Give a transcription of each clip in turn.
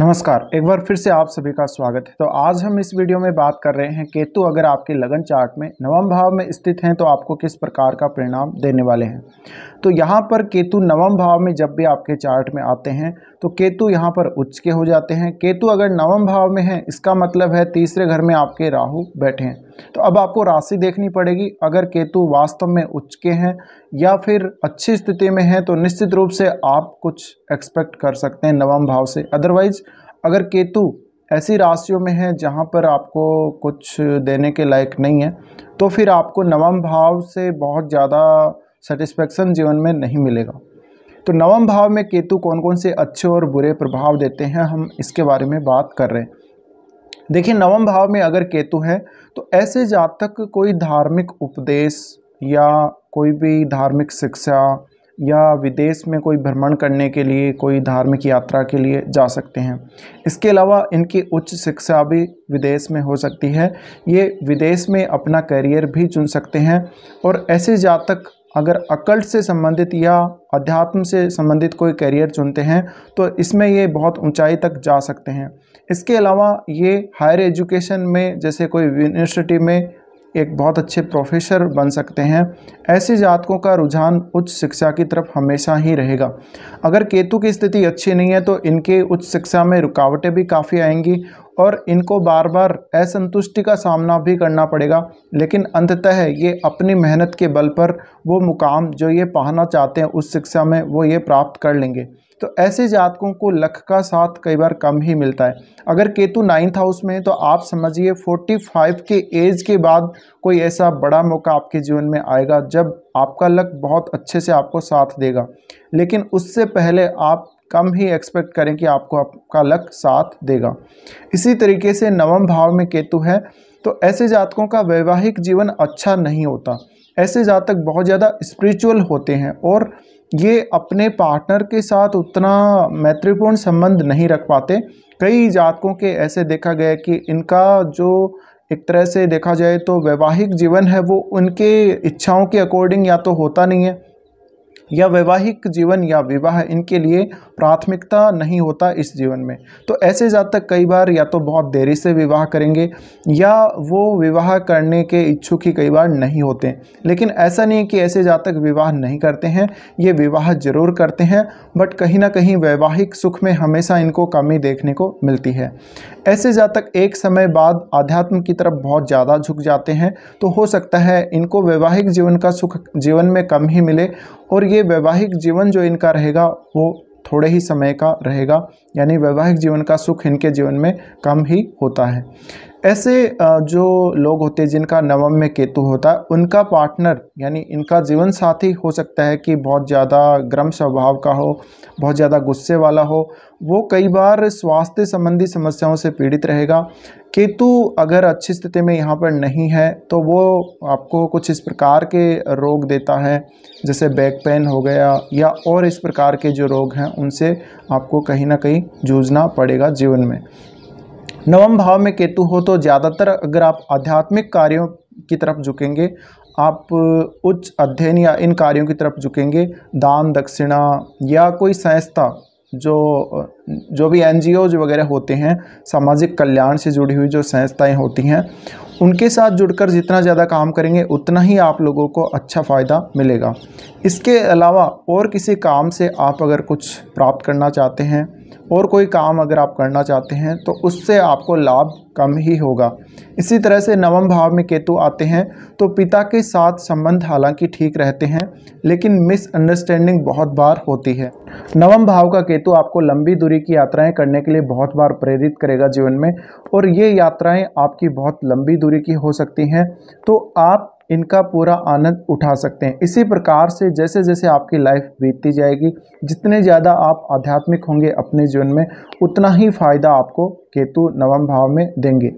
नमस्कार एक बार फिर से आप सभी का स्वागत है तो आज हम इस वीडियो में बात कर रहे हैं केतु अगर आपके लगन चार्ट में नवम भाव में स्थित हैं तो आपको किस प्रकार का परिणाम देने वाले हैं तो यहाँ पर केतु नवम भाव में जब भी आपके चार्ट में आते हैं तो केतु यहाँ पर उच्च के हो जाते हैं केतु अगर नवम भाव में है इसका मतलब है तीसरे घर में आपके राहु बैठे हैं तो अब आपको राशि देखनी पड़ेगी अगर केतु वास्तव में उच्च के हैं या फिर अच्छी स्थिति में हैं तो निश्चित रूप से आप कुछ एक्सपेक्ट कर सकते हैं नवम भाव से अदरवाइज अगर केतु ऐसी राशियों में है जहाँ पर आपको कुछ देने के लायक नहीं है तो फिर आपको नवम भाव से बहुत ज़्यादा सेटिस्फैक्शन जीवन में नहीं मिलेगा तो नवम भाव में केतु कौन कौन से अच्छे और बुरे प्रभाव देते हैं हम इसके बारे में बात कर रहे हैं देखिए नवम भाव में अगर केतु है तो ऐसे जातक कोई धार्मिक उपदेश या कोई भी धार्मिक शिक्षा या विदेश में कोई भ्रमण करने के लिए कोई धार्मिक यात्रा के लिए जा सकते हैं इसके अलावा इनकी उच्च शिक्षा भी विदेश में हो सकती है ये विदेश में अपना करियर भी चुन सकते हैं और ऐसे जातक अगर अकल्ट से संबंधित या अध्यात्म से संबंधित कोई करियर चुनते हैं तो इसमें ये बहुत ऊंचाई तक जा सकते हैं इसके अलावा ये हायर एजुकेशन में जैसे कोई यूनिवर्सिटी में एक बहुत अच्छे प्रोफेसर बन सकते हैं ऐसे जातकों का रुझान उच्च शिक्षा की तरफ हमेशा ही रहेगा अगर केतु की स्थिति अच्छी नहीं है तो इनके उच्च शिक्षा में रुकावटें भी काफ़ी आएंगी और इनको बार बार असंतुष्टि का सामना भी करना पड़ेगा लेकिन अंततः ये अपनी मेहनत के बल पर वो मुकाम जो ये पाना चाहते हैं उस शिक्षा में वो ये प्राप्त कर लेंगे तो ऐसे जातकों को लख का साथ कई बार कम ही मिलता है अगर केतु नाइन्थ हाउस में है तो आप समझिए 45 के एज के बाद कोई ऐसा बड़ा मौका आपके जीवन में आएगा जब आपका लक बहुत अच्छे से आपको साथ देगा लेकिन उससे पहले आप कम ही एक्सपेक्ट करें कि आपको आपका लक साथ देगा इसी तरीके से नवम भाव में केतु है तो ऐसे जातकों का वैवाहिक जीवन अच्छा नहीं होता ऐसे जातक बहुत ज़्यादा स्पिरिचुअल होते हैं और ये अपने पार्टनर के साथ उतना मैत्रीपूर्ण संबंध नहीं रख पाते कई जातकों के ऐसे देखा गया कि इनका जो एक तरह से देखा जाए तो वैवाहिक जीवन है वो उनके इच्छाओं के अकॉर्डिंग या तो होता नहीं है या वैवाहिक जीवन या विवाह इनके लिए प्राथमिकता नहीं होता इस जीवन में तो ऐसे जातक कई बार या तो बहुत देरी से विवाह करेंगे या वो विवाह करने के इच्छुक ही कई बार नहीं होते लेकिन ऐसा नहीं कि ऐसे जातक विवाह नहीं करते हैं ये विवाह जरूर करते हैं बट कहीं ना कहीं वैवाहिक सुख में हमेशा इनको कमी देखने को मिलती है ऐसे जातक एक समय बाद आध्यात्म की तरफ बहुत ज़्यादा झुक जाते हैं तो हो सकता है इनको वैवाहिक जीवन का सुख जीवन में कम ही मिले और ये वैवाहिक जीवन जो इनका रहेगा वो थोड़े ही समय का रहेगा यानी वैवाहिक जीवन का सुख इनके जीवन में कम ही होता है ऐसे जो लोग होते हैं जिनका नवम में केतु होता है उनका पार्टनर यानी इनका जीवन साथी हो सकता है कि बहुत ज़्यादा गर्म स्वभाव का हो बहुत ज़्यादा गुस्से वाला हो वो कई बार स्वास्थ्य संबंधी समस्याओं से पीड़ित रहेगा केतु अगर अच्छी स्थिति में यहाँ पर नहीं है तो वो आपको कुछ इस प्रकार के रोग देता है जैसे बैक पेन हो गया या और इस प्रकार के जो रोग हैं उनसे आपको कहीं ना कहीं नहीं जूझना पड़ेगा जीवन में नवम भाव में केतु हो तो ज़्यादातर अगर आप आध्यात्मिक कार्यों की तरफ झुकेंगे आप उच्च अध्ययन या इन कार्यों की तरफ झुकेंगे दान दक्षिणा या कोई संस्था जो जो भी एन वगैरह होते हैं सामाजिक कल्याण से जुड़ी हुई जो संस्थाएं होती हैं उनके साथ जुड़कर जितना ज़्यादा काम करेंगे उतना ही आप लोगों को अच्छा फ़ायदा मिलेगा इसके अलावा और किसी काम से आप अगर कुछ प्राप्त करना चाहते हैं और कोई काम अगर आप करना चाहते हैं तो उससे आपको लाभ कम ही होगा इसी तरह से नवम भाव में केतु आते हैं तो पिता के साथ संबंध हालांकि ठीक रहते हैं लेकिन मिसअंडरस्टैंडिंग बहुत बार होती है नवम भाव का केतु आपको लंबी दूरी की यात्राएं करने के लिए बहुत बार प्रेरित करेगा जीवन में और ये यात्राएं आपकी बहुत लंबी दूरी की हो सकती हैं तो आप इनका पूरा आनंद उठा सकते हैं इसी प्रकार से जैसे जैसे आपकी लाइफ बीतती जाएगी जितने ज़्यादा आप आध्यात्मिक होंगे अपने जीवन में उतना ही फ़ायदा आपको केतु नवम भाव में देंगे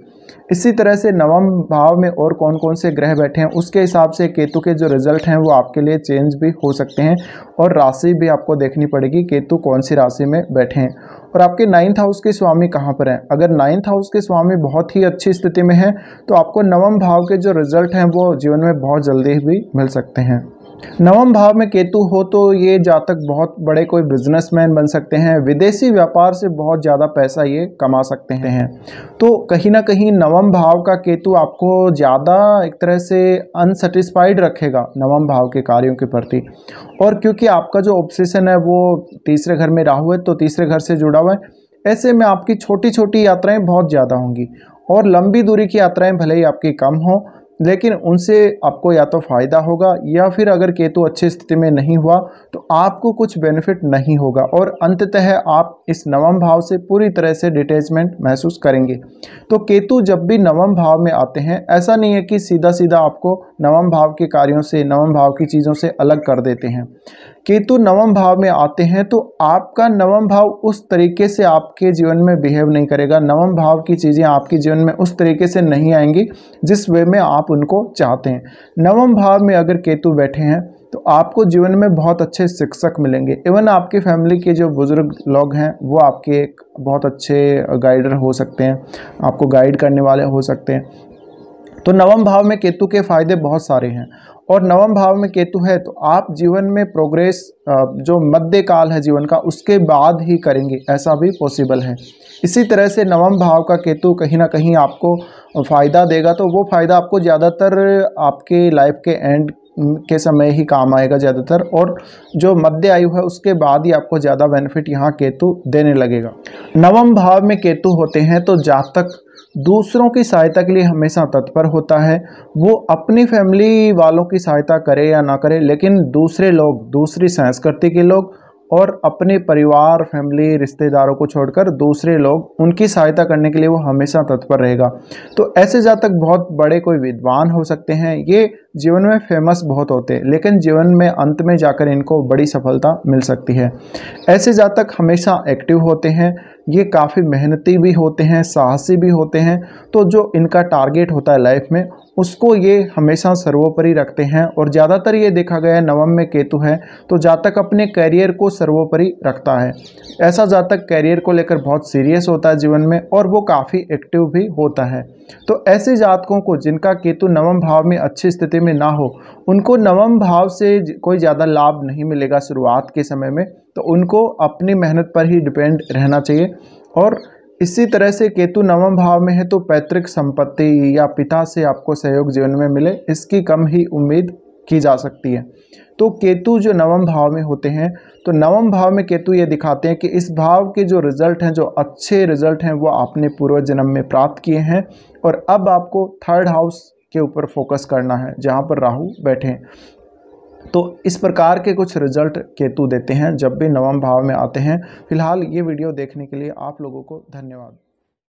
इसी तरह से नवम भाव में और कौन कौन से ग्रह बैठे हैं उसके हिसाब से केतु के जो रिजल्ट हैं वो आपके लिए चेंज भी हो सकते हैं और राशि भी आपको देखनी पड़ेगी केतु कौन सी राशि में बैठे हैं और आपके नाइन्थ हाउस के स्वामी कहाँ पर हैं अगर नाइन्थ हाउस के स्वामी बहुत ही अच्छी स्थिति में हैं तो आपको नवम भाव के जो रिजल्ट हैं वो जीवन में बहुत जल्दी भी मिल सकते हैं नवम भाव में केतु हो तो ये जातक बहुत बड़े कोई बिजनेसमैन बन सकते हैं विदेशी व्यापार से बहुत ज़्यादा पैसा ये कमा सकते हैं तो कहीं ना कहीं नवम भाव का केतु आपको ज़्यादा एक तरह से अनसेटिस्फाइड रखेगा नवम भाव के कार्यों के प्रति और क्योंकि आपका जो ऑब्सेशन है वो तीसरे घर में राहु है तो तीसरे घर से जुड़ा हुआ है ऐसे में आपकी छोटी छोटी यात्राएँ बहुत ज़्यादा होंगी और लंबी दूरी की यात्राएँ भले ही आपकी कम हों लेकिन उनसे आपको या तो फ़ायदा होगा या फिर अगर केतु अच्छी स्थिति में नहीं हुआ तो आपको कुछ बेनिफिट नहीं होगा और अंततः आप इस नवम भाव से पूरी तरह से डिटैचमेंट महसूस करेंगे तो केतु जब भी नवम भाव में आते हैं ऐसा नहीं है कि सीधा सीधा आपको नवम भाव के कार्यों से नवम भाव की चीज़ों से अलग कर देते हैं केतु नवम भाव में आते हैं तो आपका नवम भाव उस तरीके से आपके जीवन में बिहेव नहीं करेगा नवम भाव की चीज़ें आपके जीवन में उस तरीके से नहीं आएंगी जिस वे में आप आप उनको चाहते हैं नवम भाव में अगर केतु बैठे हैं तो आपको जीवन में बहुत अच्छे शिक्षक मिलेंगे इवन आपके फैमिली के जो बुज़ुर्ग लोग हैं वो आपके एक बहुत अच्छे गाइडर हो सकते हैं आपको गाइड करने वाले हो सकते हैं तो नवम भाव में केतु के फायदे बहुत सारे हैं और नवम भाव में केतु है तो आप जीवन में प्रोग्रेस जो मध्य काल है जीवन का उसके बाद ही करेंगे ऐसा भी पॉसिबल है इसी तरह से नवम भाव का केतु कहीं ना कहीं आपको फ़ायदा देगा तो वो फ़ायदा आपको ज़्यादातर आपके लाइफ के एंड के समय ही काम आएगा ज़्यादातर और जो मध्य आयु है उसके बाद ही आपको ज़्यादा बेनिफिट यहाँ केतु देने लगेगा नवम भाव में केतु होते हैं तो जातक दूसरों की सहायता के लिए हमेशा तत्पर होता है वो अपनी फैमिली वालों की सहायता करे या ना करे लेकिन दूसरे लोग दूसरी संस्कृति के लोग और अपने परिवार फैमिली रिश्तेदारों को छोड़कर दूसरे लोग उनकी सहायता करने के लिए वो हमेशा तत्पर रहेगा तो ऐसे जातक बहुत बड़े कोई विद्वान हो सकते हैं ये जीवन में फेमस बहुत होते हैं लेकिन जीवन में अंत में जाकर इनको बड़ी सफलता मिल सकती है ऐसे जातक हमेशा एक्टिव होते हैं ये काफ़ी मेहनती भी होते हैं साहसी भी होते हैं तो जो इनका टारगेट होता है लाइफ में उसको ये हमेशा सर्वोपरि रखते हैं और ज़्यादातर ये देखा गया है नवम में केतु है तो जातक अपने कैरियर को सर्वोपरि रखता है ऐसा जातक कैरियर को लेकर बहुत सीरियस होता है जीवन में और वो काफ़ी एक्टिव भी होता है तो ऐसे जातकों को जिनका केतु नवम भाव में अच्छी स्थिति में ना हो उनको नवम भाव से कोई ज़्यादा लाभ नहीं मिलेगा शुरुआत के समय में तो उनको अपनी मेहनत पर ही डिपेंड रहना चाहिए और इसी तरह से केतु नवम भाव में है तो पैतृक संपत्ति या पिता से आपको सहयोग जीवन में मिले इसकी कम ही उम्मीद की जा सकती है तो केतु जो नवम भाव में होते हैं तो नवम भाव में केतु ये दिखाते हैं कि इस भाव के जो रिजल्ट हैं जो अच्छे रिजल्ट हैं वो आपने पूर्व जन्म में प्राप्त किए हैं और अब आपको थर्ड हाउस के ऊपर फोकस करना है जहाँ पर राहु बैठे हैं तो इस प्रकार के कुछ रिजल्ट केतु देते हैं जब भी नवम भाव में आते हैं फिलहाल ये वीडियो देखने के लिए आप लोगों को धन्यवाद